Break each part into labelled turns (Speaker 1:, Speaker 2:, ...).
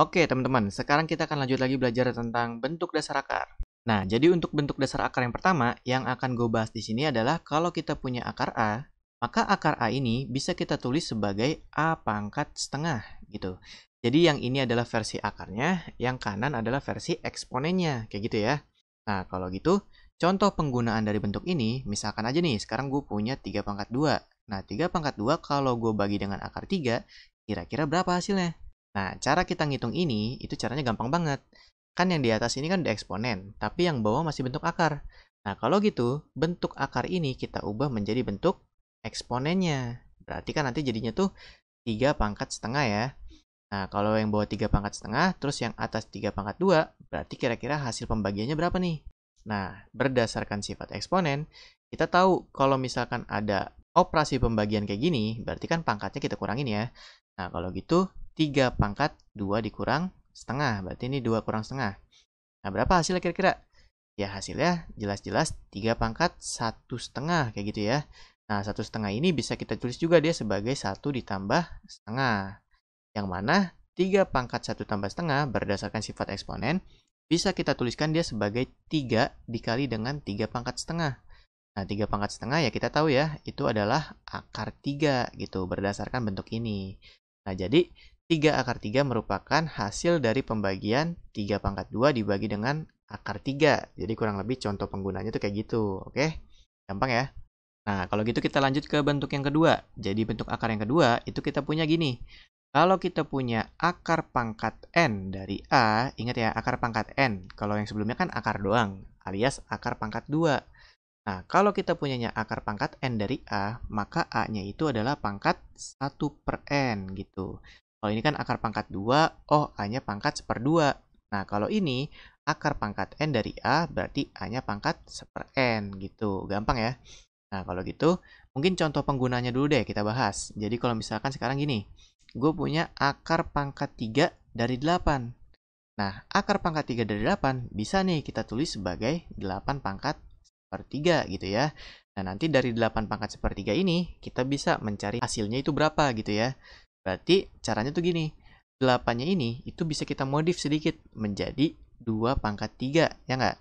Speaker 1: Oke teman-teman, sekarang kita akan lanjut lagi belajar tentang bentuk dasar akar. Nah, jadi untuk bentuk dasar akar yang pertama yang akan gue bahas di sini adalah kalau kita punya akar A, maka akar A ini bisa kita tulis sebagai A pangkat setengah gitu. Jadi yang ini adalah versi akarnya, yang kanan adalah versi eksponennya, kayak gitu ya. Nah, kalau gitu, contoh penggunaan dari bentuk ini, misalkan aja nih, sekarang gue punya 3 pangkat 2. Nah, 3 pangkat 2 kalau gue bagi dengan akar 3, kira-kira berapa hasilnya? Nah, cara kita ngitung ini, itu caranya gampang banget. Kan yang di atas ini kan udah eksponen, tapi yang bawah masih bentuk akar. Nah, kalau gitu, bentuk akar ini kita ubah menjadi bentuk eksponennya. Berarti kan nanti jadinya tuh 3 pangkat setengah ya. Nah, kalau yang bawah 3 pangkat setengah, terus yang atas 3 pangkat 2, berarti kira-kira hasil pembagiannya berapa nih? Nah, berdasarkan sifat eksponen, kita tahu kalau misalkan ada operasi pembagian kayak gini, berarti kan pangkatnya kita kurangin ya. Nah, kalau gitu 3 pangkat 2 dikurang setengah. Berarti ini 2 kurang setengah. Nah, berapa hasilnya kira-kira? Ya, hasilnya jelas-jelas 3 pangkat 1 setengah, kayak gitu ya. Nah, 1 setengah ini bisa kita tulis juga dia sebagai 1 ditambah setengah. Yang mana 3 pangkat 1 tambah setengah berdasarkan sifat eksponen bisa kita tuliskan dia sebagai 3 dikali dengan 3 pangkat setengah. Nah, 3 pangkat setengah ya kita tahu ya, itu adalah akar 3 gitu berdasarkan bentuk ini. Nah, jadi 3 akar 3 merupakan hasil dari pembagian 3 pangkat 2 dibagi dengan akar 3. Jadi kurang lebih contoh penggunanya tuh kayak gitu, oke? Gampang ya? Nah, kalau gitu kita lanjut ke bentuk yang kedua. Jadi bentuk akar yang kedua itu kita punya gini. Kalau kita punya akar pangkat N dari A, ingat ya, akar pangkat N. Kalau yang sebelumnya kan akar doang, alias akar pangkat 2. Nah, kalau kita punyanya akar pangkat N dari A, maka A-nya itu adalah pangkat 1 per N gitu. Kalau oh, ini kan akar pangkat 2, oh A-nya pangkat 2. Nah, kalau ini akar pangkat N dari A, berarti A-nya pangkat seper N gitu. Gampang ya? Nah, kalau gitu, mungkin contoh penggunanya dulu deh kita bahas. Jadi kalau misalkan sekarang gini, gue punya akar pangkat 3 dari 8. Nah, akar pangkat 3 dari 8 bisa nih kita tulis sebagai 8 pangkat per 3 gitu ya. Nah, nanti dari 8 pangkat sepertiga ini, kita bisa mencari hasilnya itu berapa gitu ya. Berarti caranya tuh gini, 8-nya ini itu bisa kita modif sedikit menjadi 2 pangkat 3, ya nggak?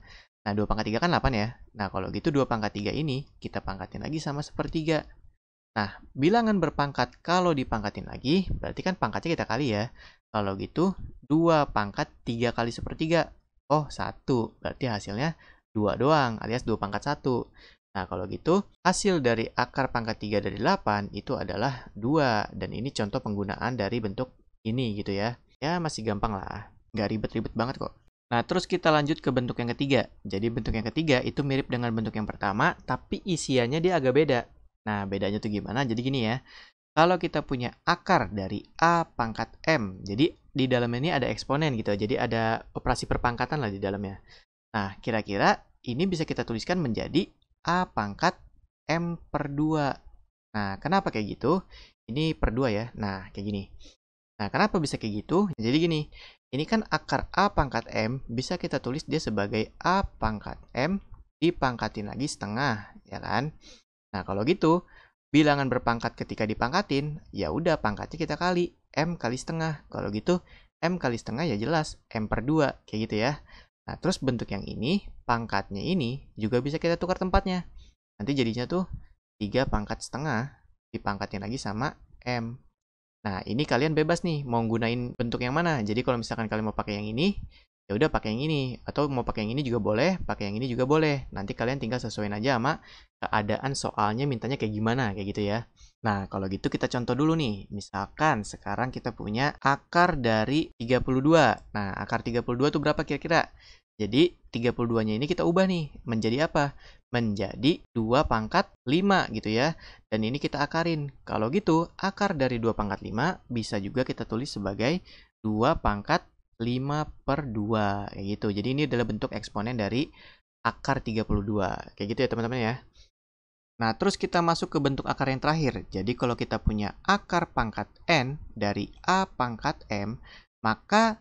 Speaker 1: Nah, 2 pangkat 3 kan 8 ya. Nah, kalau gitu 2 pangkat 3 ini kita pangkatin lagi sama sepertiga. Nah, bilangan berpangkat kalau dipangkatin lagi, berarti kan pangkatnya kita kali ya. Kalau gitu, 2 pangkat 3 kali sepertiga. Oh, 1. Berarti hasilnya 2 doang, alias 2 pangkat 1. Nah, kalau gitu, hasil dari akar pangkat 3 dari 8 itu adalah 2. Dan ini contoh penggunaan dari bentuk ini gitu ya. Ya, masih gampang lah. Nggak ribet-ribet banget kok. Nah, terus kita lanjut ke bentuk yang ketiga. Jadi, bentuk yang ketiga itu mirip dengan bentuk yang pertama, tapi isiannya dia agak beda. Nah, bedanya tuh gimana? Jadi gini ya. Kalau kita punya akar dari A pangkat M, jadi di dalam ini ada eksponen gitu. Jadi ada operasi perpangkatan lah di dalamnya. Nah, kira-kira ini bisa kita tuliskan menjadi A pangkat M per 2. Nah, kenapa kayak gitu? Ini per 2 ya. Nah, kayak gini. Nah, kenapa bisa kayak gitu? Jadi gini, ini kan akar A pangkat M bisa kita tulis dia sebagai A pangkat M dipangkatin lagi setengah, ya kan? Nah, kalau gitu, bilangan berpangkat ketika dipangkatin, ya udah pangkatnya kita kali M kali setengah. Kalau gitu, M kali setengah ya jelas M per 2, kayak gitu ya. Nah, terus bentuk yang ini, pangkatnya ini juga bisa kita tukar tempatnya. Nanti jadinya tuh 3 pangkat setengah dipangkatin lagi sama M. Nah, ini kalian bebas nih mau gunain bentuk yang mana. Jadi kalau misalkan kalian mau pakai yang ini, ya udah pakai yang ini atau mau pakai yang ini juga boleh, pakai yang ini juga boleh. Nanti kalian tinggal sesuaiin aja sama keadaan soalnya mintanya kayak gimana kayak gitu ya. Nah, kalau gitu kita contoh dulu nih. Misalkan sekarang kita punya akar dari 32. Nah, akar 32 itu berapa kira-kira? Jadi 32-nya ini kita ubah nih menjadi apa? Menjadi 2 pangkat 5 gitu ya. Dan ini kita akarin. Kalau gitu akar dari 2 pangkat 5 bisa juga kita tulis sebagai 2 pangkat 5 per 2 kayak gitu. Jadi ini adalah bentuk eksponen dari akar 32 kayak gitu ya teman-teman ya. Nah, terus kita masuk ke bentuk akar yang terakhir. Jadi kalau kita punya akar pangkat n dari a pangkat m, maka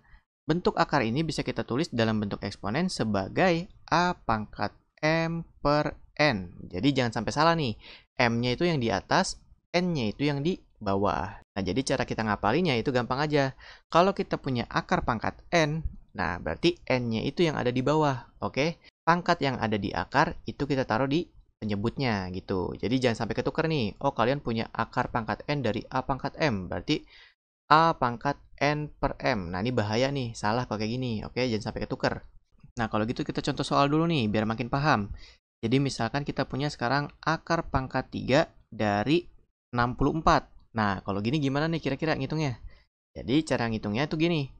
Speaker 1: Bentuk akar ini bisa kita tulis dalam bentuk eksponen sebagai A pangkat M per N. Jadi jangan sampai salah nih. M-nya itu yang di atas, N-nya itu yang di bawah. Nah, jadi cara kita ngapalinya itu gampang aja. Kalau kita punya akar pangkat N, nah berarti N-nya itu yang ada di bawah, oke? Okay? Pangkat yang ada di akar itu kita taruh di penyebutnya gitu. Jadi jangan sampai ketuker nih. Oh, kalian punya akar pangkat N dari A pangkat M, berarti A pangkat N per M. Nah, ini bahaya nih, salah pakai gini. Oke, jangan sampai ketuker. Nah, kalau gitu kita contoh soal dulu nih, biar makin paham. Jadi, misalkan kita punya sekarang akar pangkat 3 dari 64. Nah, kalau gini gimana nih kira-kira ngitungnya? Jadi, cara ngitungnya itu gini.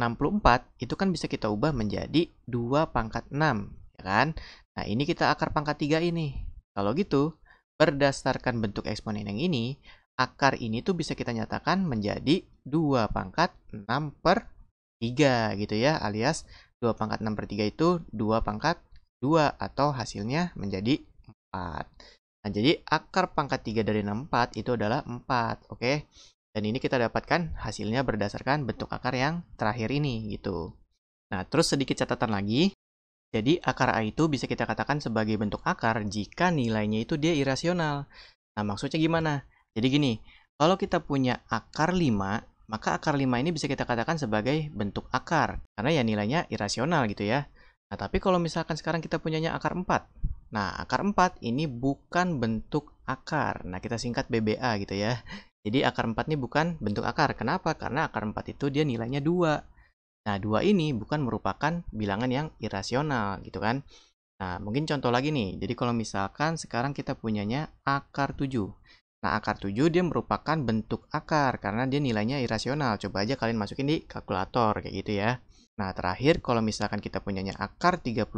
Speaker 1: 64 itu kan bisa kita ubah menjadi 2 pangkat 6, ya kan? Nah, ini kita akar pangkat 3 ini. Kalau gitu, berdasarkan bentuk eksponen yang ini, akar ini tuh bisa kita nyatakan menjadi 2 pangkat 6 per 3 gitu ya alias 2 pangkat 6 per 3 itu 2 pangkat 2 atau hasilnya menjadi 4 nah jadi akar pangkat 3 dari 64 itu adalah 4 oke okay? dan ini kita dapatkan hasilnya berdasarkan bentuk akar yang terakhir ini gitu nah terus sedikit catatan lagi jadi akar A itu bisa kita katakan sebagai bentuk akar jika nilainya itu dia irasional nah maksudnya gimana? Jadi gini, kalau kita punya akar 5, maka akar 5 ini bisa kita katakan sebagai bentuk akar, karena ya nilainya irasional gitu ya. Nah, tapi kalau misalkan sekarang kita punyanya akar 4, nah akar 4 ini bukan bentuk akar, nah kita singkat BBA gitu ya. Jadi akar 4 ini bukan bentuk akar, kenapa? Karena akar 4 itu dia nilainya 2. Nah, 2 ini bukan merupakan bilangan yang irasional gitu kan. Nah, mungkin contoh lagi nih, jadi kalau misalkan sekarang kita punyanya akar 7, Nah, akar 7 dia merupakan bentuk akar karena dia nilainya irasional. Coba aja kalian masukin di kalkulator kayak gitu ya. Nah, terakhir kalau misalkan kita punyanya akar 36,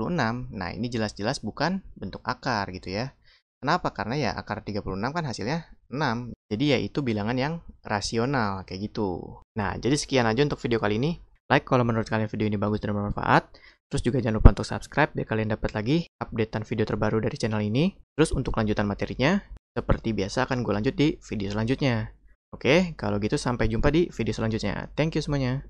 Speaker 1: nah ini jelas-jelas bukan bentuk akar gitu ya. Kenapa? Karena ya akar 36 kan hasilnya 6. Jadi ya itu bilangan yang rasional kayak gitu. Nah, jadi sekian aja untuk video kali ini. Like kalau menurut kalian video ini bagus dan bermanfaat. Terus juga jangan lupa untuk subscribe biar kalian dapat lagi updatean video terbaru dari channel ini. Terus untuk lanjutan materinya, seperti biasa akan gue lanjut di video selanjutnya. Oke, kalau gitu sampai jumpa di video selanjutnya. Thank you semuanya.